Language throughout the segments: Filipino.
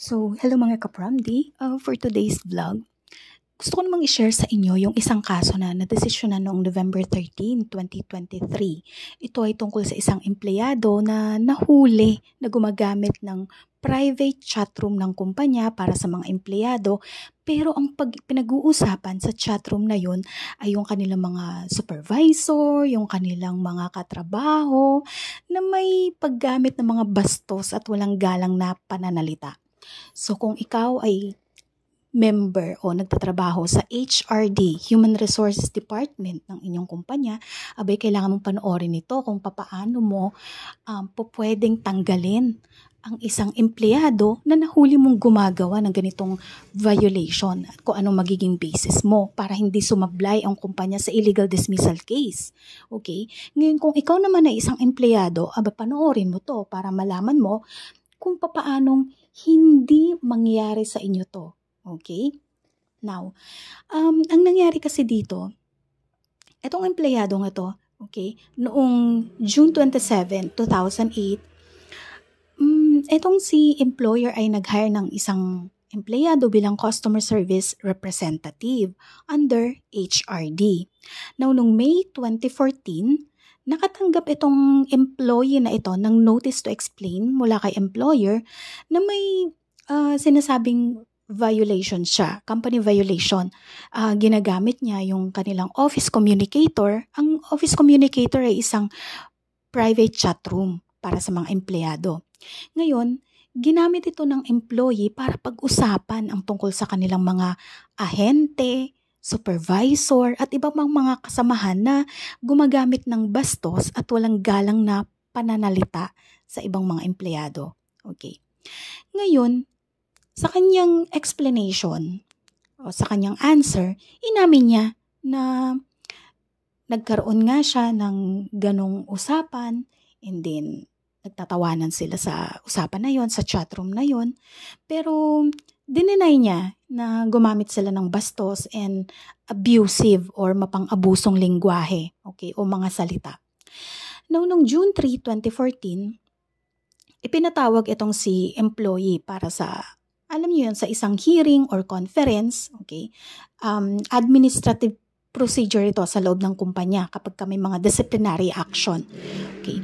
So, hello mga kapramdi. Uh, for today's vlog, gusto ko namang i-share sa inyo yung isang kaso na nadesisyonan noong November 13, 2023. Ito ay tungkol sa isang empleyado na nahuli na gumagamit ng private chatroom ng kumpanya para sa mga empleyado pero ang pag, pinag-uusapan sa chatroom na yon ay yung kanilang mga supervisor, yung kanilang mga katrabaho na may paggamit ng mga bastos at walang galang na pananalita. So kung ikaw ay member o nagtatrabaho sa HRD, Human Resources Department ng inyong kumpanya, abay kailangan mong panoorin ito kung papaano mo um, pwedeng tanggalin ang isang empleyado na nahuli mong gumagawa ng ganitong violation at kung anong magiging basis mo para hindi sumablay ang kumpanya sa illegal dismissal case. Okay? Ngayon, kung ikaw naman ay isang empleyado, aba panoorin mo to para malaman mo kung papaanong hindi mangyari sa inyo to. Okay? Now, um, ang nangyari kasi dito, itong empleyado nga to, okay, noong June 27, 2008, um, itong si employer ay nag-hire ng isang empleyado bilang customer service representative under HRD. Now, noong May 2014, nakatanggap itong employee na ito ng notice to explain mula kay employer na may uh, sinasabing violation siya, company violation. Uh, ginagamit niya yung kanilang office communicator. Ang office communicator ay isang private chat room para sa mga empleyado. Ngayon, ginamit ito ng employee para pag-usapan ang tungkol sa kanilang mga ahente, supervisor at iba pang mga kasamahan na gumagamit ng bastos at walang galang na pananalita sa ibang mga empleyado. Okay. Ngayon, sa kanyang explanation o sa kanyang answer, inamin niya na nagkaroon nga siya ng ganong usapan and then nagtatawanan sila sa usapan na yon sa chatroom na yon pero dininay niya na gumamit sila ng bastos and abusive or mapang-abusong lingwahe, okay, o mga salita. Now, noong June 3, 2014, ipinatawag itong si employee para sa, alam niyo yun, sa isang hearing or conference, okay, um, administrative procedure ito sa loob ng kumpanya kapag may mga disciplinary action. Okay.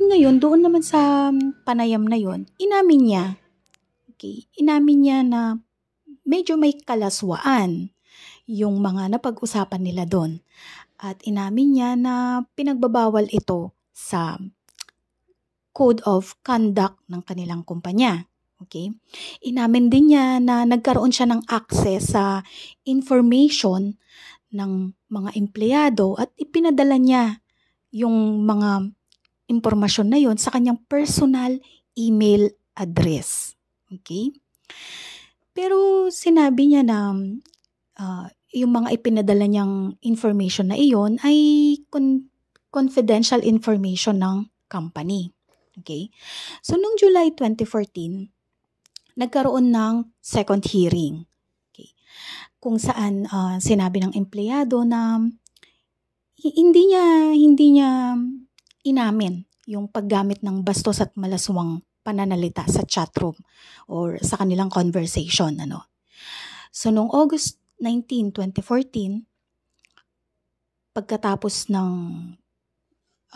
Ngayon, doon naman sa um, panayam na yon, inamin niya lalaki, inamin niya na medyo may kalaswaan yung mga napag-usapan nila doon. At inamin niya na pinagbabawal ito sa code of conduct ng kanilang kumpanya. Okay? Inamin din niya na nagkaroon siya ng access sa information ng mga empleyado at ipinadala niya yung mga impormasyon na yon sa kanyang personal email address. Okay? Pero sinabi niya na uh, yung mga ipinadala niyang information na iyon ay con- confidential information ng company. Okay? So, noong July 2014, nagkaroon ng second hearing. Okay? Kung saan uh, sinabi ng empleyado na hindi niya hindi niya inamin yung paggamit ng bastos at malaswang pananalita sa chatroom or sa kanilang conversation. Ano. So, noong August 19, 2014, pagkatapos ng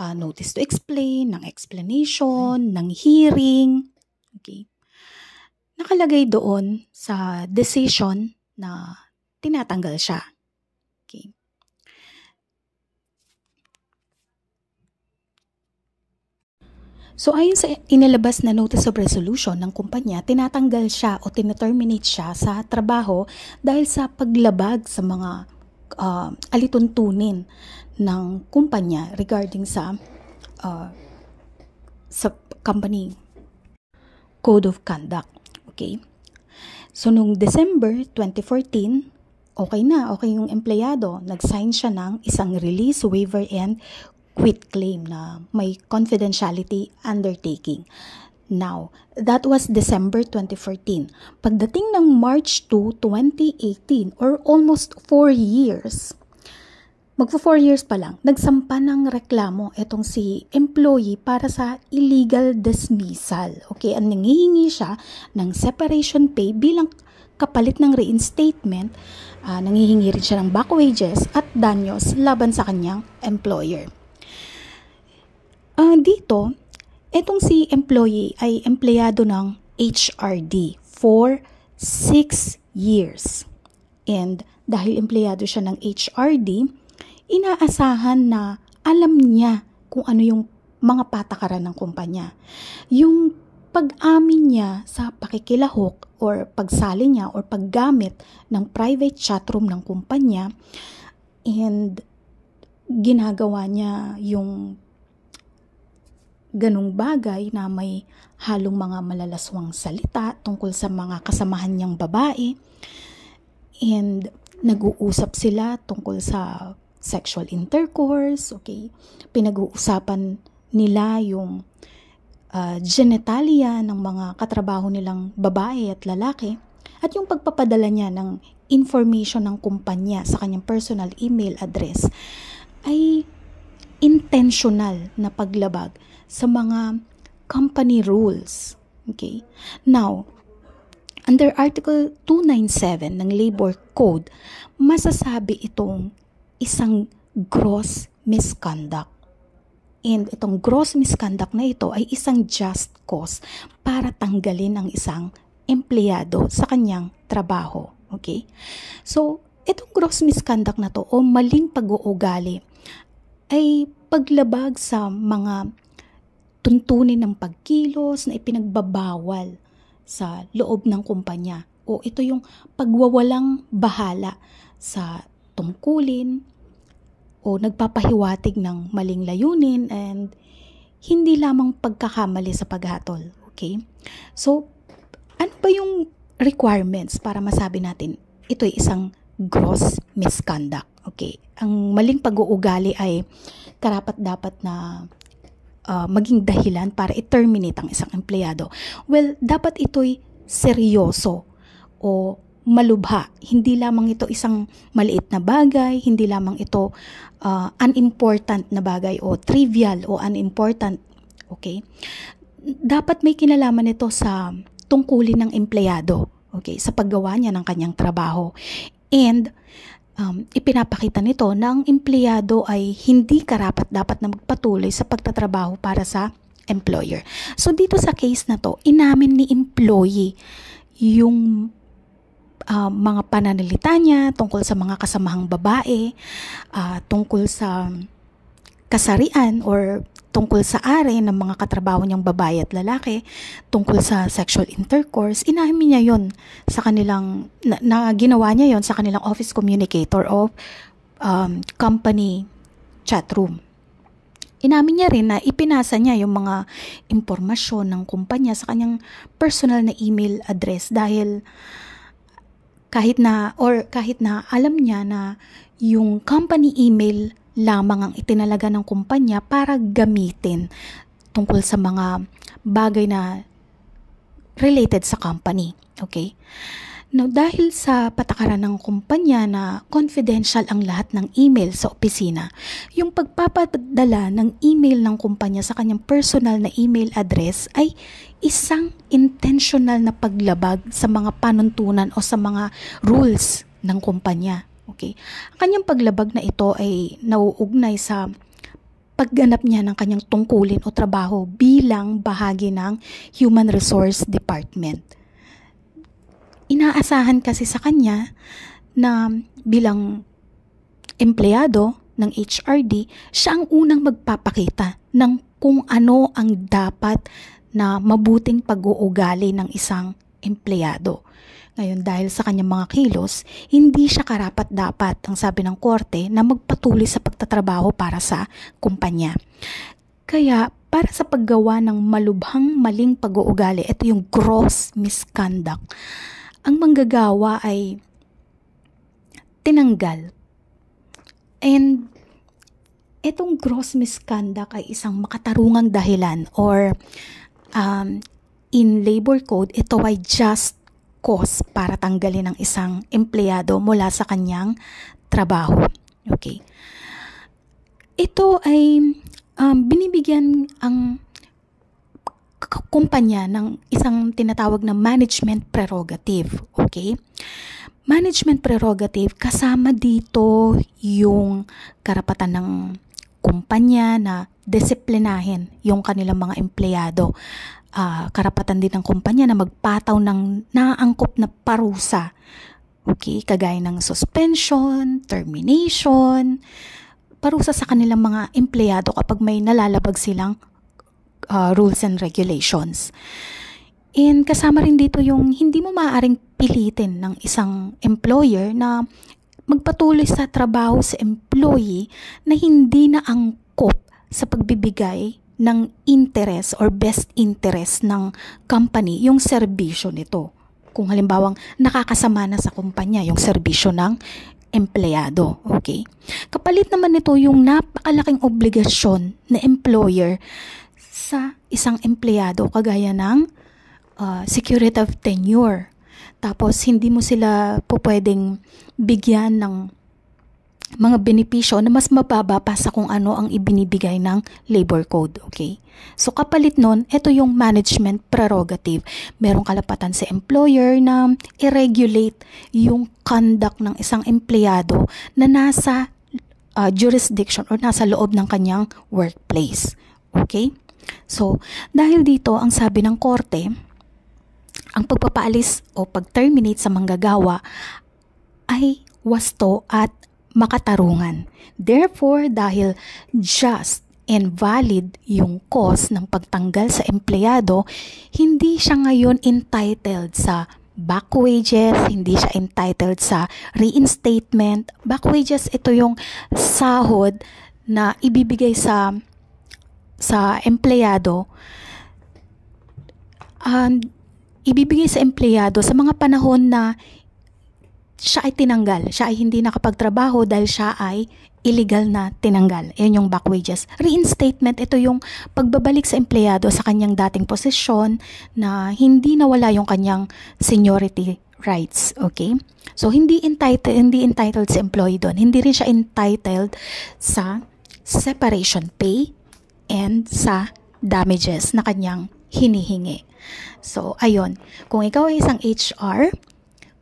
uh, notice to explain, ng explanation, hmm. ng hearing, okay, nakalagay doon sa decision na tinatanggal siya. Okay. So ayon sa inilabas na notice of resolution ng kumpanya, tinatanggal siya o tinaterminate siya sa trabaho dahil sa paglabag sa mga uh, alituntunin ng kumpanya regarding sa uh, sa company code of conduct. Okay? So noong December 2014, okay na, okay yung empleyado, nag-sign siya ng isang release waiver and quit claim na may confidentiality undertaking. Now, that was December 2014. Pagdating ng March 2, 2018 or almost 4 years, magpo 4 years pa lang, nagsampa ng reklamo itong si employee para sa illegal dismissal. Okay, ang nangihingi siya ng separation pay bilang kapalit ng reinstatement, uh, nangihingi rin siya ng back wages at danyos laban sa kanyang employer. Dito, itong si employee ay empleyado ng HRD for 6 years. And dahil empleyado siya ng HRD, inaasahan na alam niya kung ano yung mga patakaran ng kumpanya. Yung pag-amin niya sa pakikilahok or pagsali niya or paggamit ng private chatroom ng kumpanya and ginagawa niya yung ganong bagay na may halong mga malalaswang salita tungkol sa mga kasamahan niyang babae. And nag-uusap sila tungkol sa sexual intercourse, okay? Pinag-uusapan nila yung uh, genitalia ng mga katrabaho nilang babae at lalaki at yung pagpapadala niya ng information ng kumpanya sa kanyang personal email address ay intentional na paglabag sa mga company rules. Okay? Now, under Article 297 ng Labor Code, masasabi itong isang gross misconduct. And itong gross misconduct na ito ay isang just cause para tanggalin ang isang empleyado sa kanyang trabaho. Okay? So, itong gross misconduct na to o maling pag-uugali ay paglabag sa mga tuntunin ng pagkilos na ipinagbabawal sa loob ng kumpanya. O ito yung pagwawalang bahala sa tungkulin o nagpapahiwatig ng maling layunin and hindi lamang pagkakamali sa paghatol. Okay? So, ano ba yung requirements para masabi natin ito ay isang gross misconduct? Okay. Ang maling pag-uugali ay karapat dapat na uh, maging dahilan para i-terminate ang isang empleyado. Well, dapat ito'y seryoso o malubha. Hindi lamang ito isang maliit na bagay, hindi lamang ito uh, unimportant na bagay o trivial o unimportant. Okay? Dapat may kinalaman ito sa tungkulin ng empleyado, okay, sa paggawa niya ng kanyang trabaho. And um, ipinapakita nito na ang empleyado ay hindi karapat dapat na magpatuloy sa pagtatrabaho para sa employer. So dito sa case na to, inamin ni employee yung uh, mga pananalita niya tungkol sa mga kasamahang babae, uh, tungkol sa kasarian or tungkol sa ari ng mga katrabaho niyang babae at lalaki, tungkol sa sexual intercourse, inamin niya yon sa kanilang, na, na ginawa niya yon sa kanilang office communicator of um, company chat room. Inamin niya rin na ipinasa niya yung mga impormasyon ng kumpanya sa kanyang personal na email address dahil kahit na or kahit na alam niya na yung company email lamang ang itinalaga ng kumpanya para gamitin tungkol sa mga bagay na related sa company. Okay? Now, dahil sa patakaran ng kumpanya na confidential ang lahat ng email sa opisina, yung pagpapadala ng email ng kumpanya sa kanyang personal na email address ay isang intentional na paglabag sa mga panuntunan o sa mga rules ng kumpanya. Okay? Ang kanyang paglabag na ito ay nauugnay sa pagganap niya ng kanyang tungkulin o trabaho bilang bahagi ng Human Resource Department. Inaasahan kasi sa kanya na bilang empleyado ng HRD, siya ang unang magpapakita ng kung ano ang dapat na mabuting pag-uugali ng isang empleyado. Ngayon dahil sa kanyang mga kilos, hindi siya karapat-dapat ang sabi ng korte na magpatuloy sa pagtatrabaho para sa kumpanya. Kaya para sa paggawa ng malubhang maling pag-uugali, ito yung gross misconduct. Ang manggagawa ay tinanggal. And itong gross misconduct ay isang makatarungang dahilan or um, in labor code, ito ay just cause para tanggalin ang isang empleyado mula sa kanyang trabaho. Okay. Ito ay um, binibigyan ang kumpanya ng isang tinatawag na management prerogative. Okay? Management prerogative, kasama dito yung karapatan ng kumpanya na disiplinahin yung kanilang mga empleyado uh, karapatan din ng kumpanya na magpataw ng naangkop na parusa. Okay, kagaya ng suspension, termination, parusa sa kanilang mga empleyado kapag may nalalabag silang uh, rules and regulations. And kasama rin dito yung hindi mo maaaring pilitin ng isang employer na magpatuloy sa trabaho sa employee na hindi na angkop sa pagbibigay ng interest or best interest ng company yung serbisyo nito. Kung halimbawang nakakasama na sa kumpanya yung serbisyo ng empleyado, okay? Kapalit naman nito yung napakalaking obligasyon na employer sa isang empleyado kagaya ng uh, security of tenure. Tapos hindi mo sila po pwedeng bigyan ng mga benepisyo na mas mababa pa sa kung ano ang ibinibigay ng labor code, okay? So kapalit nun, ito yung management prerogative. Merong kalapatan sa employer na i-regulate yung conduct ng isang empleyado na nasa uh, jurisdiction or nasa loob ng kanyang workplace, okay? So, dahil dito, ang sabi ng korte, ang pagpapaalis o pag-terminate sa manggagawa ay wasto at makatarungan. Therefore, dahil just and valid yung cause ng pagtanggal sa empleyado, hindi siya ngayon entitled sa back wages, hindi siya entitled sa reinstatement. Back wages, ito yung sahod na ibibigay sa sa empleyado. Um, ibibigay sa empleyado sa mga panahon na siya ay tinanggal. Siya ay hindi nakapagtrabaho dahil siya ay illegal na tinanggal. Yan yung back wages. Reinstatement, ito yung pagbabalik sa empleyado sa kanyang dating posisyon na hindi nawala yung kanyang seniority rights, okay? So hindi entitled hindi entitled si employee doon. Hindi rin siya entitled sa separation pay and sa damages na kanyang hinihingi. So ayon. kung ikaw ay isang HR,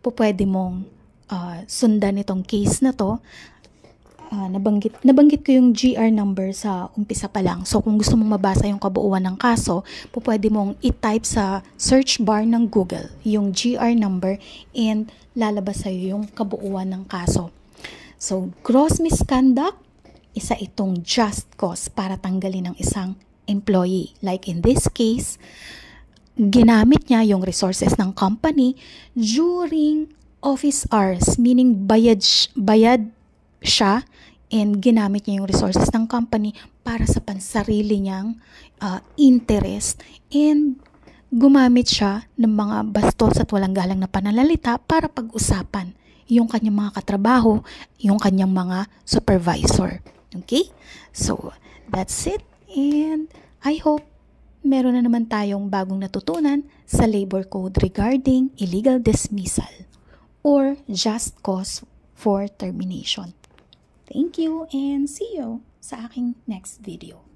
pupwede mong uh, sundan itong case na to, uh, nabanggit, nabanggit ko yung GR number sa umpisa pa lang. So, kung gusto mong mabasa yung kabuuan ng kaso, po pwede mong i-type sa search bar ng Google yung GR number and lalabas sa'yo yung kabuuan ng kaso. So, gross misconduct, isa itong just cause para tanggalin ng isang employee. Like in this case, ginamit niya yung resources ng company during office hours, meaning bayad, bayad siya and ginamit niya yung resources ng company para sa pansarili niyang uh, interest and gumamit siya ng mga bastos at walang galang na pananalita para pag-usapan yung kanyang mga katrabaho, yung kanyang mga supervisor. Okay? So, that's it. And I hope meron na naman tayong bagong natutunan sa labor code regarding illegal dismissal or just cause for termination. Thank you and see you sa aking next video.